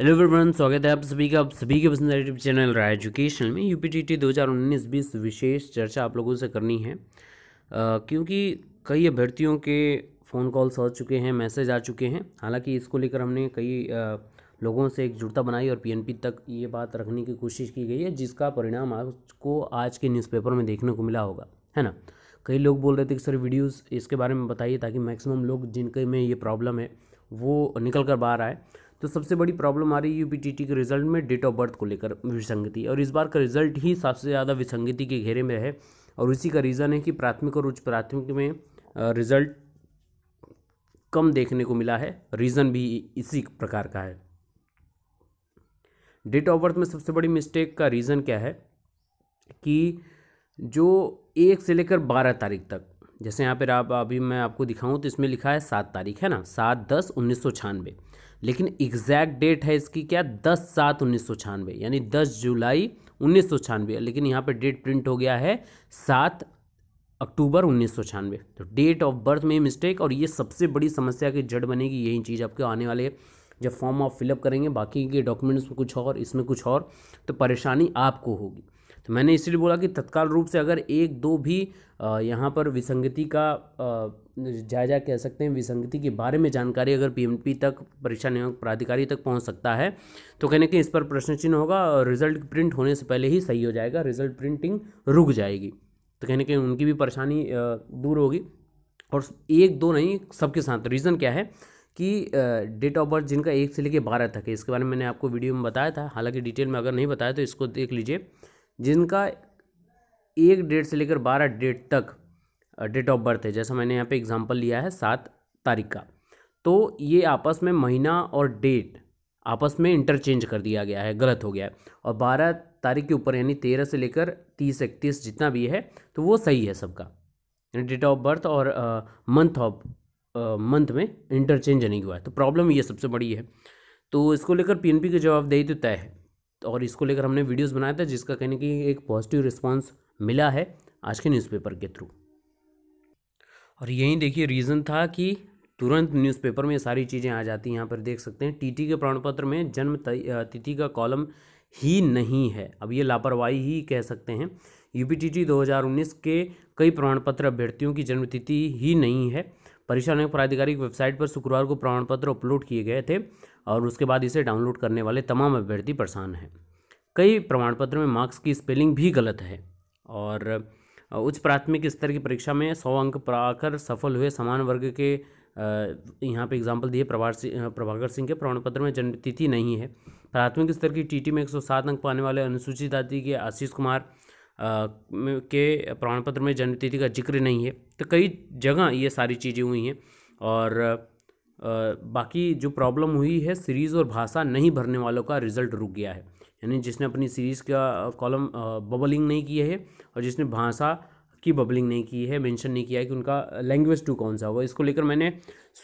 hello everyone स्वागत है आप सभी का आप सभी के पसंद यूट्यूब चैनल राय एजुकेशन में यू पी टी टी दो हज़ार उन्नीस बीस विशेष चर्चा आप लोगों से करनी है आ, क्योंकि कई अभ्यर्थियों के फ़ोन कॉल्स हो चुके हैं मैसेज आ चुके हैं हालांकि इसको लेकर हमने कई आ, लोगों से एकजुटता बनाई और पीएनपी तक ये बात रखने की कोशिश की गई है जिसका परिणाम आपको आज के न्यूज़पेपर में देखने को मिला होगा है ना कई लोग बोल रहे थे कि सर वीडियोज़ इसके बारे में बताइए ताकि मैक्सिमम लोग जिनके में ये प्रॉब्लम है वो निकल कर बाहर आए तो सबसे बड़ी प्रॉब्लम आ रही है यूपीटीटी के रिजल्ट में डेट ऑफ बर्थ को लेकर विसंगति और इस बार का रिजल्ट ही सबसे ज़्यादा विसंगति के घेरे में है और उसी का रीज़न है कि प्राथमिक और उच्च प्राथमिक में रिजल्ट कम देखने को मिला है रीज़न भी इसी प्रकार का है डेट ऑफ बर्थ में सबसे बड़ी मिस्टेक का रीज़न क्या है कि जो एक से लेकर बारह तारीख तक जैसे यहाँ पर आप अभी मैं आपको दिखाऊँ तो इसमें लिखा है सात तारीख है ना सात दस उन्नीस सौ छियानवे लेकिन एग्जैक्ट डेट है इसकी क्या दस सात उन्नीस सौ छानवे यानी दस जुलाई उन्नीस सौ छियानवे लेकिन यहाँ पर डेट प्रिंट हो गया है सात अक्टूबर उन्नीस सौ छियानवे तो डेट ऑफ बर्थ में मिस्टेक और ये सबसे बड़ी समस्या की जड़ बनेगी यही चीज़ आपके आने वाले जब फॉर्म आप फिलअप करेंगे बाकी के डॉक्यूमेंट्स में कुछ और इसमें कुछ और तो परेशानी आपको होगी तो मैंने इसलिए बोला कि तत्काल रूप से अगर एक दो भी यहाँ पर विसंगति का जायजा कह सकते हैं विसंगति के बारे में जानकारी अगर पीएमपी तक परीक्षा नियामक प्राधिकारी तक पहुँच सकता है तो कहने के इस पर प्रश्न चिन्ह होगा और रिजल्ट प्रिंट होने से पहले ही सही हो जाएगा रिजल्ट प्रिंटिंग रुक जाएगी तो कहने के उनकी भी परेशानी दूर होगी और एक दो नहीं सबके साथ रीज़न क्या है कि डेट ऑफ बर्थ जिनका एक से लेकर बारह तक है इसके बारे में मैंने आपको वीडियो में बताया था हालांकि डिटेल में अगर नहीं बताया तो इसको देख लीजिए जिनका एक डेट से लेकर बारह डेट तक डेट ऑफ बर्थ है जैसा मैंने यहाँ पे एग्जांपल लिया है सात तारीख का तो ये आपस में महीना और डेट आपस में इंटरचेंज कर दिया गया है गलत हो गया है और बारह तारीख के ऊपर यानी तेरह से लेकर तीस इकतीस जितना भी है तो वो सही है सबका यानी डेट ऑफ बर्थ और मंथ ऑफ मंथ में इंटरचेंज नहीं हुआ है तो प्रॉब्लम ये सबसे बड़ी है तो इसको लेकर पीएनपी की जवाबदेही तो तय है और इसको लेकर हमने वीडियोस बनाया था जिसका कहने की एक पॉजिटिव रिस्पांस मिला है आज के न्यूज़पेपर के थ्रू और यही देखिए रीज़न था कि तुरंत न्यूज़पेपर में सारी चीज़ें आ जाती हैं यहाँ पर देख सकते हैं टीटी के प्रमाणपत्र में जन्म तिथि का कॉलम ही नहीं है अब ये लापरवाही ही कह सकते हैं यूपीटीटी 2019 के कई प्रमाण पत्र अभ्यर्थियों की जन्मतिथि ही नहीं है परीक्षा आयोग पर आधिकारिक वेबसाइट पर शुक्रवार को प्रमाण पत्र अपलोड किए गए थे और उसके बाद इसे डाउनलोड करने वाले तमाम अभ्यर्थी परेशान हैं कई प्रमाण पत्र में मार्क्स की स्पेलिंग भी गलत है और उच्च प्राथमिक स्तर की परीक्षा में सौ अंक पाकर सफल हुए समान वर्ग के यहाँ पे एग्जाम्पल दिए प्रभार सिंह प्रभाकर सिंह के प्रमाण पत्र में जन्मतिथि नहीं है प्राथमिक स्तर की टीटी में 107 अंक पाने वाले अनुसूचित जाति के आशीष कुमार के प्रमाण पत्र में जन्मतिथि का जिक्र नहीं है तो कई जगह ये सारी चीज़ें हुई हैं और बाकी जो प्रॉब्लम हुई है सीरीज़ और भाषा नहीं भरने वालों का रिजल्ट रुक गया है यानी जिसने अपनी सीरीज़ का कॉलम बबलिंग नहीं किया है और जिसने भाषा की बबलिंग नहीं की है मेंशन नहीं किया है कि उनका लैंग्वेज टू कौन सा होगा इसको लेकर मैंने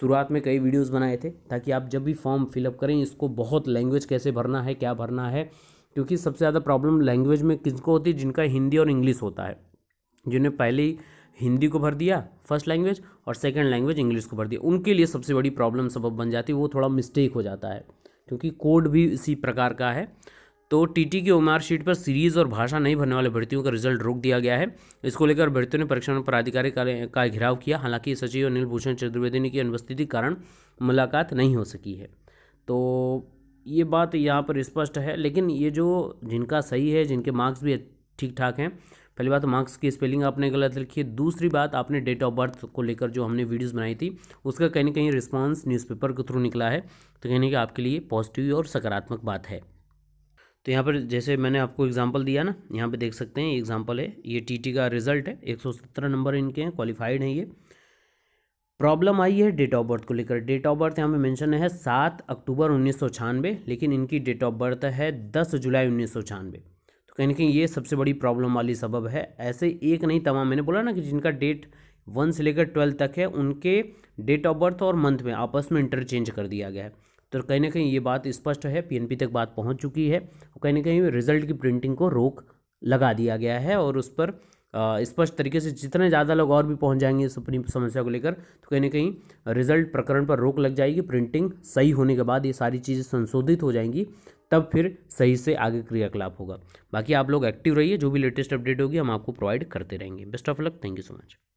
शुरुआत में कई वीडियोस बनाए थे ताकि आप जब भी फॉर्म फिलअप करें इसको बहुत लैंग्वेज कैसे भरना है क्या भरना है क्योंकि सबसे ज़्यादा प्रॉब्लम लैंग्वेज में किसको होती है जिनका हिंदी और इंग्लिश होता है जिन्हें पहले ही हिंदी को भर दिया फर्स्ट लैंग्वेज और सेकेंड लैंग्वेज इंग्लिश को भर दिया उनके लिए सबसे बड़ी प्रॉब्लम सबब बन जाती है वो थोड़ा मिस्टेक हो जाता है क्योंकि कोड भी इसी प्रकार का है तो टी टी की ओमार शीट पर सीरीज़ और भाषा नहीं भरने वाले भर्तियों का रिजल्ट रोक दिया गया है इसको लेकर भर्तियों ने परीक्षण पदाधिकारी का घेराव किया हालांकि सचिव अनिल भूषण चतुर्वेदी की अनुपस्थिति कारण मुलाकात नहीं हो सकी है तो ये बात यहाँ पर स्पष्ट है लेकिन ये जो जिनका सही है जिनके मार्क्स भी ठीक ठाक हैं पहली बात तो मार्क्स की स्पेलिंग आपने गलत लिखी है दूसरी बात आपने डेट ऑफ बर्थ को लेकर जो हमने वीडियोस बनाई थी उसका कहीं ना कहीं रिस्पांस न्यूज़पेपर के थ्रू निकला है तो कहीं ना कहीं आपके लिए पॉजिटिव और सकारात्मक बात है तो यहाँ पर जैसे मैंने आपको एग्जाम्पल दिया ना यहाँ पर देख सकते हैं एग्जाम्पल है ये टी का रिजल्ट है एक नंबर इनके हैं क्वालिफाइड हैं ये प्रॉब्लम आई है डेट ऑफ बर्थ को लेकर डेट ऑफ बर्थ यहाँ पे मेंशन है सात अक्टूबर उन्नीस लेकिन इनकी डेट ऑफ बर्थ है दस जुलाई उन्नीस तो कहीं ना कहीं ये सबसे बड़ी प्रॉब्लम वाली सबब है ऐसे एक नहीं तमाम मैंने बोला ना कि जिनका डेट वन से लेकर ट्वेल्थ तक है उनके डेट ऑफ बर्थ और मंथ में आपस में इंटरचेंज कर दिया गया है तो कहीं ना कहीं ये बात स्पष्ट है पी तक बात पहुँच चुकी है और कहीं ना कहीं रिजल्ट की प्रिंटिंग को रोक लगा दिया गया है और उस पर स्पष्ट तरीके से जितने ज़्यादा लोग और भी पहुंच जाएंगे इस अपनी समस्या को लेकर तो कहीं ना कहीं रिजल्ट प्रकरण पर रोक लग जाएगी प्रिंटिंग सही होने के बाद ये सारी चीज़ें संशोधित हो जाएंगी तब फिर सही से आगे क्रियाकलाप होगा बाकी आप लोग एक्टिव रहिए जो भी लेटेस्ट अपडेट होगी हम आपको प्रोवाइड करते रहेंगे best of luck thank you so much